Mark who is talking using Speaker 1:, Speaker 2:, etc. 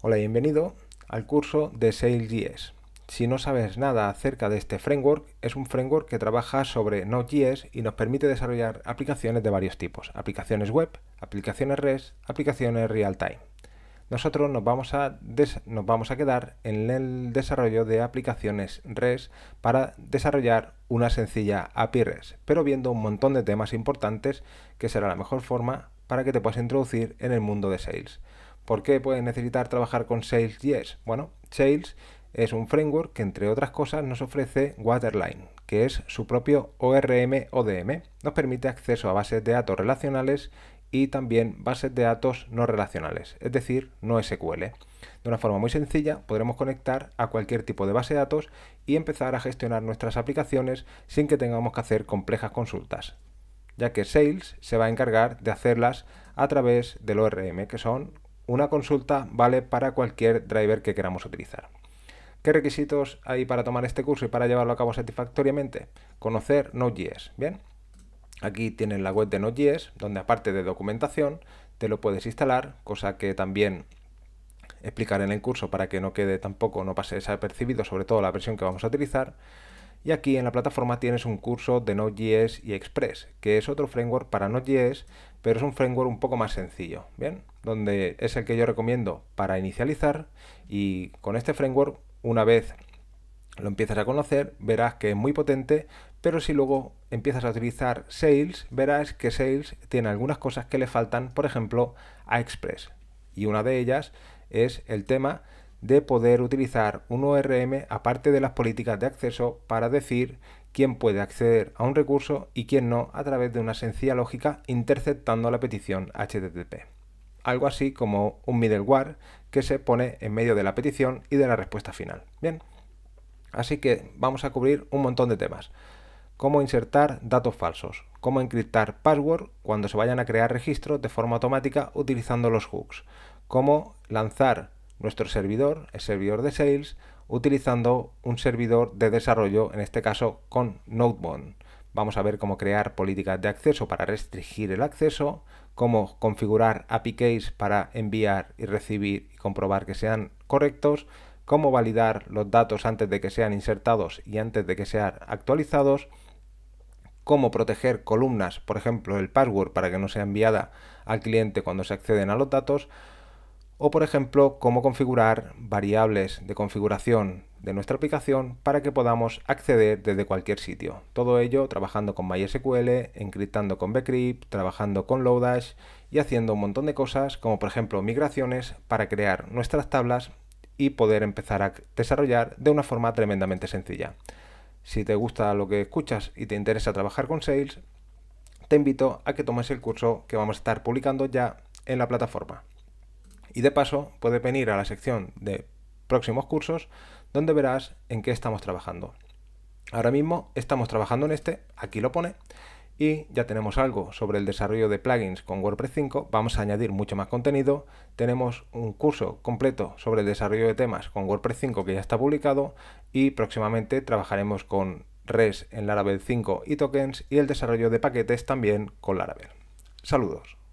Speaker 1: Hola y bienvenido al curso de SalesJS. Si no sabes nada acerca de este framework, es un framework que trabaja sobre Node.js y nos permite desarrollar aplicaciones de varios tipos, aplicaciones web, aplicaciones REST, aplicaciones real-time. Nosotros nos vamos, a nos vamos a quedar en el desarrollo de aplicaciones REST para desarrollar una sencilla API REST, pero viendo un montón de temas importantes que será la mejor forma para que te puedas introducir en el mundo de Sales. ¿Por qué pueden necesitar trabajar con Sales.js? Bueno, Sales es un framework que, entre otras cosas, nos ofrece Waterline, que es su propio ORM ODM. Nos permite acceso a bases de datos relacionales y también bases de datos no relacionales, es decir, no SQL. De una forma muy sencilla podremos conectar a cualquier tipo de base de datos y empezar a gestionar nuestras aplicaciones sin que tengamos que hacer complejas consultas, ya que Sales se va a encargar de hacerlas a través del ORM, que son una consulta vale para cualquier driver que queramos utilizar. ¿Qué requisitos hay para tomar este curso y para llevarlo a cabo satisfactoriamente? Conocer Node.js, ¿bien? Aquí tienen la web de Node.js, donde aparte de documentación, te lo puedes instalar, cosa que también explicaré en el curso para que no quede tampoco, no pase desapercibido, sobre todo la versión que vamos a utilizar. Y aquí en la plataforma tienes un curso de Node.js y Express, que es otro framework para Node.js, pero es un framework un poco más sencillo, ¿bien? Donde es el que yo recomiendo para inicializar y con este framework, una vez lo empiezas a conocer, verás que es muy potente, pero si luego empiezas a utilizar Sales, verás que Sales tiene algunas cosas que le faltan, por ejemplo, a Express. Y una de ellas es el tema de poder utilizar un ORM aparte de las políticas de acceso para decir quién puede acceder a un recurso y quién no a través de una sencilla lógica interceptando la petición HTTP. Algo así como un middleware que se pone en medio de la petición y de la respuesta final. Bien, así que vamos a cubrir un montón de temas. Cómo insertar datos falsos, cómo encriptar password cuando se vayan a crear registros de forma automática utilizando los hooks, cómo lanzar nuestro servidor, el servidor de Sales, utilizando un servidor de desarrollo, en este caso con Nodebond. Vamos a ver cómo crear políticas de acceso para restringir el acceso, cómo configurar API keys para enviar y recibir y comprobar que sean correctos, cómo validar los datos antes de que sean insertados y antes de que sean actualizados, cómo proteger columnas, por ejemplo el password para que no sea enviada al cliente cuando se acceden a los datos, o por ejemplo cómo configurar variables de configuración de nuestra aplicación para que podamos acceder desde cualquier sitio. Todo ello trabajando con MySQL, encriptando con Bcrypt, trabajando con Lodash y haciendo un montón de cosas como por ejemplo migraciones para crear nuestras tablas y poder empezar a desarrollar de una forma tremendamente sencilla. Si te gusta lo que escuchas y te interesa trabajar con Sales, te invito a que tomes el curso que vamos a estar publicando ya en la plataforma y de paso puedes venir a la sección de próximos cursos donde verás en qué estamos trabajando. Ahora mismo estamos trabajando en este, aquí lo pone, y ya tenemos algo sobre el desarrollo de plugins con WordPress 5, vamos a añadir mucho más contenido, tenemos un curso completo sobre el desarrollo de temas con WordPress 5 que ya está publicado y próximamente trabajaremos con res en Laravel 5 y tokens y el desarrollo de paquetes también con Laravel. Saludos.